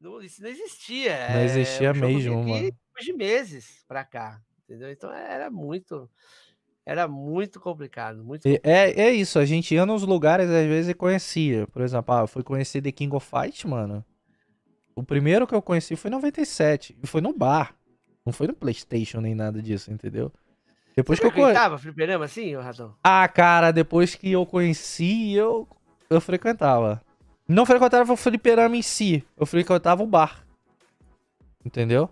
Não, isso não existia. Não é, existia é, mesmo, mano. De meses pra cá, entendeu? Então é, era muito era muito complicado, muito é, complicado. É, é isso, a gente ia nos lugares às vezes e conhecia. Por exemplo, ah, fui conhecer The King of Fight, mano. O primeiro que eu conheci foi em 97. E foi no bar. Não foi no Playstation nem nada disso, entendeu? Depois Você que eu frequentava fliperama assim, Razão? Ah, cara, depois que eu conheci, eu, eu frequentava. Não frequentava o fliperama em si. Eu frequentava o bar. Entendeu?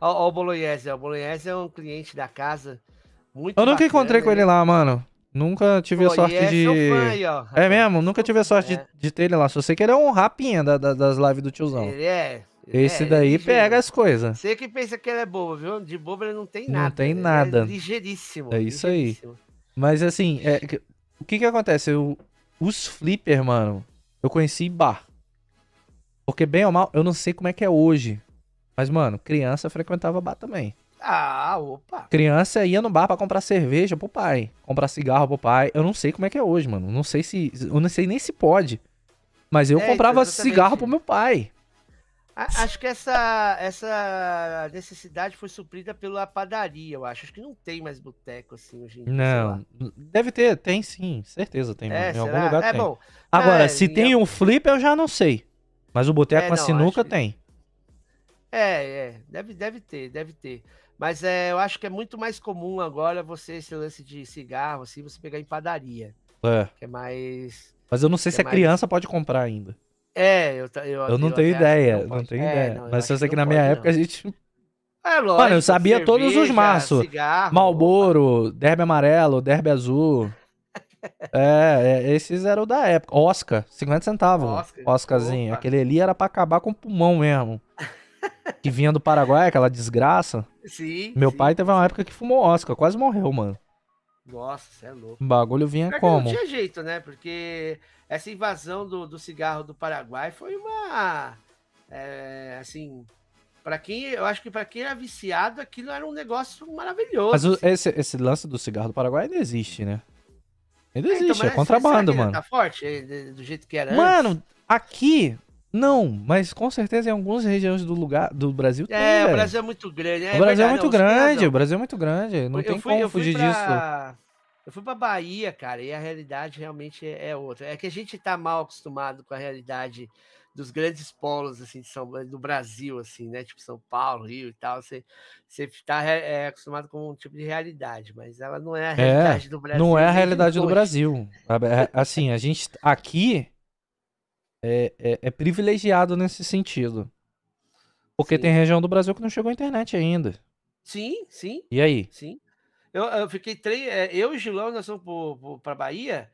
Ó, ó o Bolognese. O Bolognese é um cliente da casa. Muito eu nunca bacana, encontrei com ele é lá, mano. Nunca tive Pô, sorte é de. Aí, é mesmo? Nunca tive sorte é. de, de, ter ele lá. Só sei que ele é um rapinha da, da, das lives do tiozão. Ele é. Esse é, daí é pega as coisas. Você que pensa que ele é bobo, viu? De bobo ele não tem nada. Não tem é nada. ligeiríssimo. É isso ligeiríssimo. aí. Mas assim, o que que acontece? os flippers, mano, eu conheci bar. Porque bem ou mal, eu não sei como é que é hoje. Mas, mano, criança frequentava bar também. Ah, opa. Criança ia no bar para comprar cerveja pro pai, comprar cigarro pro pai. Eu não sei como é que é hoje, mano. Não sei se, eu não sei nem se pode. Mas eu é, comprava então, exatamente. cigarro pro meu pai. Acho que essa, essa necessidade foi suprida pela padaria, eu acho. Acho que não tem mais boteco assim hoje em dia. Não, deve ter, tem sim, certeza tem. É, em algum lugar é, tem. Bom, Agora, é, se tem eu... É- um flip, eu já não sei. Mas o boteco é, assim nunca que... tem. É, é, deve, deve ter, deve ter. Mas é, eu acho que é muito mais comum agora você, esse lance de cigarro, assim, você pegar em padaria. É. Que é mais. Mas eu não sei se é a mais... criança pode comprar ainda. É, eu, eu, eu não tenho ideia, não, não tenho é, ideia. Não, Mas eu sei que, que na minha época a gente. É lógico. Mano, eu sabia cerveja, todos os maços. Malboro, Derby Amarelo, Derby Azul. é, é, esses eram da época. Oscar, 50 centavos. Oscar, Oscarzinho. Opa. Aquele ali era pra acabar com o pulmão mesmo. que vinha do Paraguai, aquela desgraça. Sim. Meu sim. pai teve uma época que fumou Oscar, quase morreu, mano. Nossa, você é louco. O bagulho vinha Porque como? Não tinha jeito, né? Porque essa invasão do, do cigarro do Paraguai foi uma. É, assim. Para quem, eu acho que para quem era viciado, aquilo era um negócio maravilhoso. Mas o, assim. esse, esse lance do cigarro do Paraguai ainda existe, né? Ainda é, então, existe, é, então, é contrabando, mano. Tá forte é, do jeito que era. Mano, antes? aqui não, mas com certeza em algumas regiões do lugar do Brasil é, tem. É, velho. o Brasil é muito grande. É, o Brasil é, muito não, grande, o Brasil é muito grande. Não eu tem fui, como fugir pra... disso. Eu fui pra Bahia, cara, e a realidade realmente é, é outra. É que a gente tá mal acostumado com a realidade dos grandes polos assim de São, do Brasil, assim, né? Tipo São Paulo, Rio e tal. Você, você tá é, acostumado com um tipo de realidade, mas ela não é a é, realidade é, do Brasil. Não é a realidade do Brasil. Assim, a gente aqui é, é, é privilegiado nesse sentido. Porque sim. tem região do Brasil que não chegou à internet ainda. Sim, sim. E aí? Sim. Eu, eu fiquei três. É, eu e o Gilão, nós fomos para Bahia.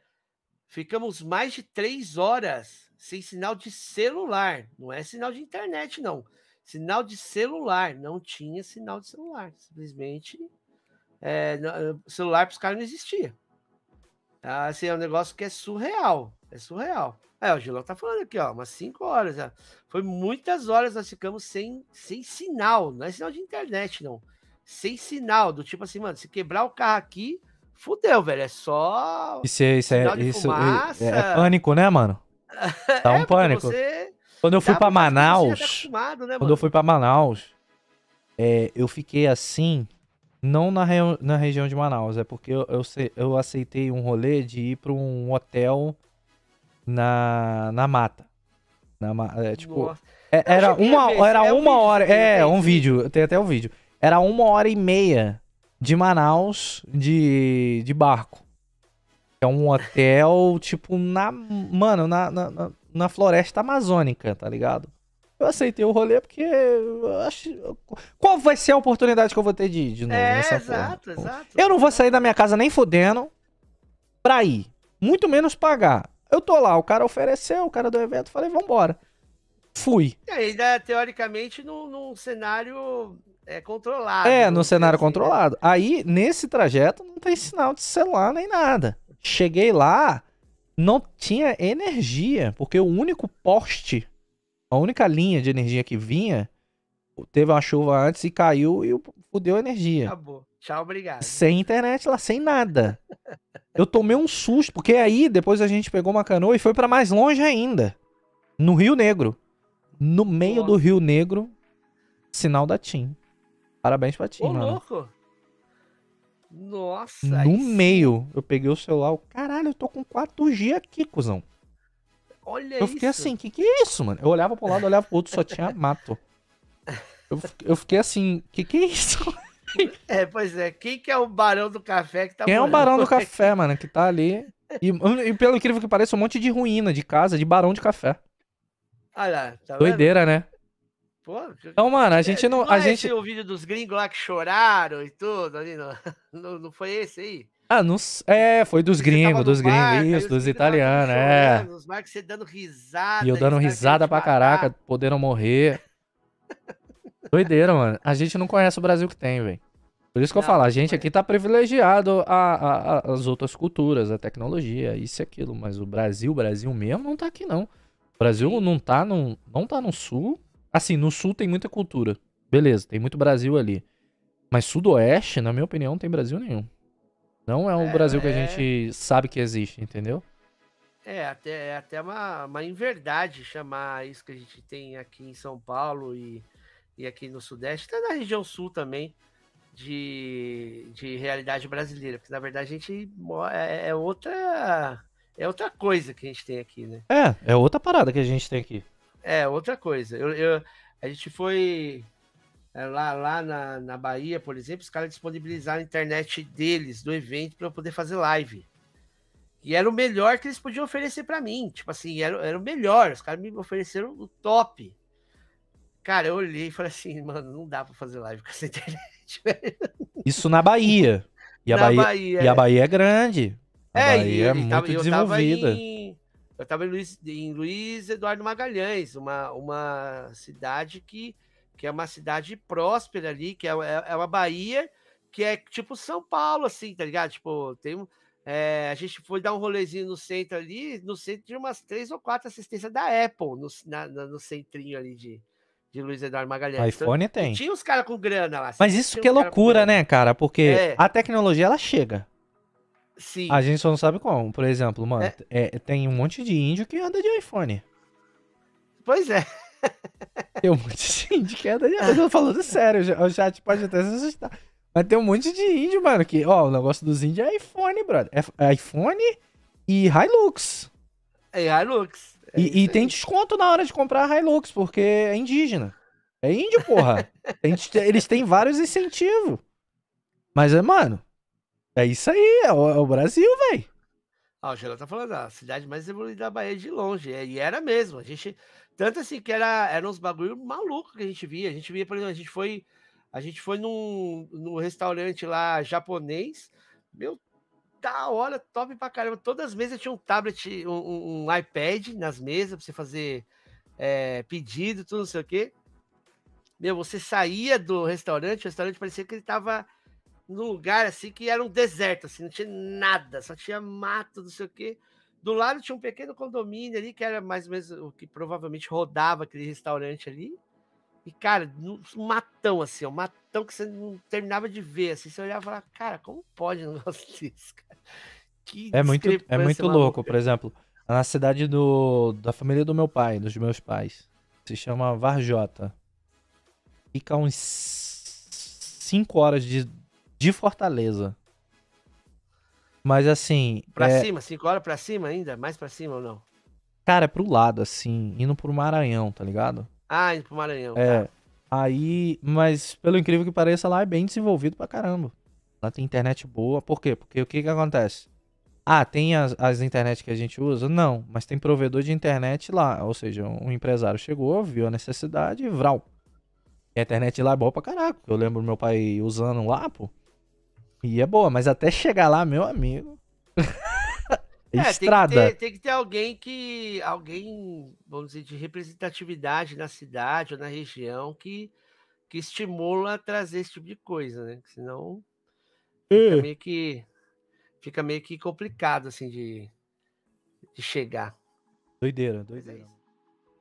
Ficamos mais de três horas sem sinal de celular. Não é sinal de internet, não. Sinal de celular. Não tinha sinal de celular. Simplesmente é, celular para os caras não existia. Tá, assim, é um negócio que é surreal. É surreal. É, o Gilão tá falando aqui, ó, umas 5 horas. Ó. Né? Foi muitas horas nós ficamos sem, sem sinal, não é sinal de internet, não. Sem sinal, do tipo assim, mano, se quebrar o carro aqui, fudeu, velho. É só. Isso, é, isso é, isso é, é, é pânico, né, mano? Tá um é, pânico. Você... Quando eu fui para tá Manaus. Tá né, quando eu fui para Manaus, é, eu fiquei assim. Não na, re... na região de Manaus, é porque eu, eu, eu aceitei um rolê de ir para um hotel na, na mata. Na, é, tipo, é, era uma, era é uma hora. É, um vídeo, tem até o um vídeo. Era uma hora e meia de Manaus de, de barco. É um hotel, tipo, na. Mano, na, na, na, floresta amazônica, tá ligado? Eu aceitei o rolê porque. Acho... Qual vai ser a oportunidade que eu vou ter de ir de novo? É, exato, forma? exato. Eu não vou sair da minha casa nem fodendo pra ir. Muito menos pagar. Eu tô lá, o cara ofereceu, o cara do evento, falei, vambora. Fui. ainda é, né, teoricamente num, cenário é, controlado. É, num cenário assim, né? controlado. Né? Aí, nesse trajeto, não tem sinal de celular nem nada. Cheguei lá, não tinha energia, porque o único poste, a única linha de energia que vinha, teve uma chuva antes e caiu e fudeu a energia. Acabou. Tchau, obrigado. Sem internet lá, sem nada. Eu tomei um susto, porque aí depois a gente pegou uma canoa e foi para mais longe ainda. No Rio Negro. No meio Nossa. do Rio Negro, sinal da TIM. Parabéns pra TIM, Ô, mano. louco! Nossa! No isso... meio, eu peguei o celular. Caralho, eu tô com 4G aqui, cuzão. Olha eu fiquei isso. assim, que que é isso, mano? Eu olhava pro lado, olhava pro outro, só tinha mato. Eu, eu fiquei assim, que que é isso? É, pois é. Quem que é o Barão do Café que tá Quem é o Barão do Café, mano, que tá ali. E, e pelo incrível que pareça, um monte de ruína de casa, de Barão de Café. Olha lá, tá Doideira, vendo? né? Pô, então, mano, a é, gente não. não a é gente... o vídeo dos gringos lá que choraram e tudo ali, não, não, não foi esse aí? Ah, não, é, foi dos gringos, dos gringos, isso, dos italianos, é. os Marcos dando risada. E eu dando risada pra caraca, poderam morrer. Doideira, mano. A gente não conhece o Brasil que tem, velho. Por isso que não, eu falo, a gente aqui tá privilegiado a, a, as outras culturas, a tecnologia, isso e aquilo. Mas o Brasil, o Brasil mesmo, não tá aqui, não. O Brasil não tá, no, não tá no sul. Assim, no sul tem muita cultura. Beleza, tem muito Brasil ali. Mas sudoeste, na minha opinião, não tem Brasil nenhum. Não é o é, Brasil que a é. gente sabe que existe, entendeu? É, até, é até uma, uma inverdade chamar isso que a gente tem aqui em São Paulo e e aqui no Sudeste, até na região Sul também, de, de realidade brasileira, porque na verdade a gente é, é outra é outra coisa que a gente tem aqui, né? É, é outra parada que a gente tem aqui. É, outra coisa. Eu, eu a gente foi é, lá, lá na, na Bahia, por exemplo, os caras disponibilizaram a internet deles, do evento, para eu poder fazer live. E era o melhor que eles podiam oferecer para mim. Tipo assim, era, era o melhor. Os caras me ofereceram o top. Cara, eu olhei e falei assim, mano, não dá pra fazer live com essa internet, velho. Isso na Bahia. E a, na Bahia, Bahia, e a é. Bahia é grande. A é, Bahia é muito tava, desenvolvida. Eu estava em, Luiz, em Luiz Eduardo Magalhães, uma, uma cidade que, que é uma cidade próspera ali, que é, é, é uma Bahia que é tipo São Paulo, assim, tá ligado? Tipo, tem é, a gente foi dar um rolezinho no centro ali, no centro de umas três ou quatro assistências da Apple, no, na, no centrinho ali de, de Luiz Eduardo Magalhães. Então, iPhone então, tem. Tinha os caras com grana lá. Mas assim, isso que é loucura, né, cara? Porque é. a tecnologia, ela chega. Sim. A gente só não sabe como. Por exemplo, mano, é. É, tem um monte de índio que anda de iPhone. Pois é. Tem um monte de índio que anda de iPhone. Eu tô falando sério, o chat pode até se assustar. Mas tem um monte de índio, mano, que, ó, o negócio dos índios é iPhone, brother. É, é iPhone e Hilux. É Hilux. É e, e tem desconto na hora de comprar a Hilux, porque é indígena. É índio, porra. eles têm vários incentivos. Mas, é, mano, é isso aí. É o, é o Brasil, velho. Ah, o Geraldo tá falando, ah, a cidade mais evoluída da Bahia é de longe. E era mesmo. A gente. Tanto assim que era, eram uns bagulho maluco que a gente via. A gente via, por exemplo, a gente foi. A gente foi num, num restaurante lá japonês. Meu tá hora, top pra caramba. Todas as mesas tinha um tablet, um, um iPad nas mesas pra você fazer é, pedido, tudo, não sei o quê. Meu, você saía do restaurante, o restaurante parecia que ele tava num lugar assim que era um deserto, assim, não tinha nada, só tinha mato, não sei o quê. Do lado tinha um pequeno condomínio ali, que era mais ou menos o que provavelmente rodava aquele restaurante ali. E, cara, um matão, assim, um matão que você não terminava de ver, assim, você olhava e falava, cara, como pode um negócio desse, cara? Que é muito, é muito louco, por exemplo, na cidade do, da família do meu pai, dos meus pais, se chama Varjota. Fica uns 5 horas de, de Fortaleza. Mas assim. Pra é... cima, 5 horas pra cima ainda? Mais pra cima ou não? Cara, é pro lado, assim, indo pro Maranhão, tá ligado? Ah, indo pro Maranhão. É. Cara. Tá. Aí, mas pelo incrível que pareça, lá é bem desenvolvido pra caramba. Lá tem internet boa. Por quê? Porque o que, que acontece? Ah, tem as, as internet que a gente usa? Não, mas tem provedor de internet lá. Ou seja, um empresário chegou, viu a necessidade e vral. E a internet lá é boa pra caraca. Eu lembro meu pai usando lá, pô. E é boa, mas até chegar lá, meu amigo. é, estrada. Tem que, ter, tem que, ter, alguém que. Alguém, vamos dizer, de representatividade na cidade ou na região que, que estimula a trazer esse tipo de coisa, né? senão Fica é. meio que. Fica meio que complicado, assim, de, de chegar. Doideira, é doideira.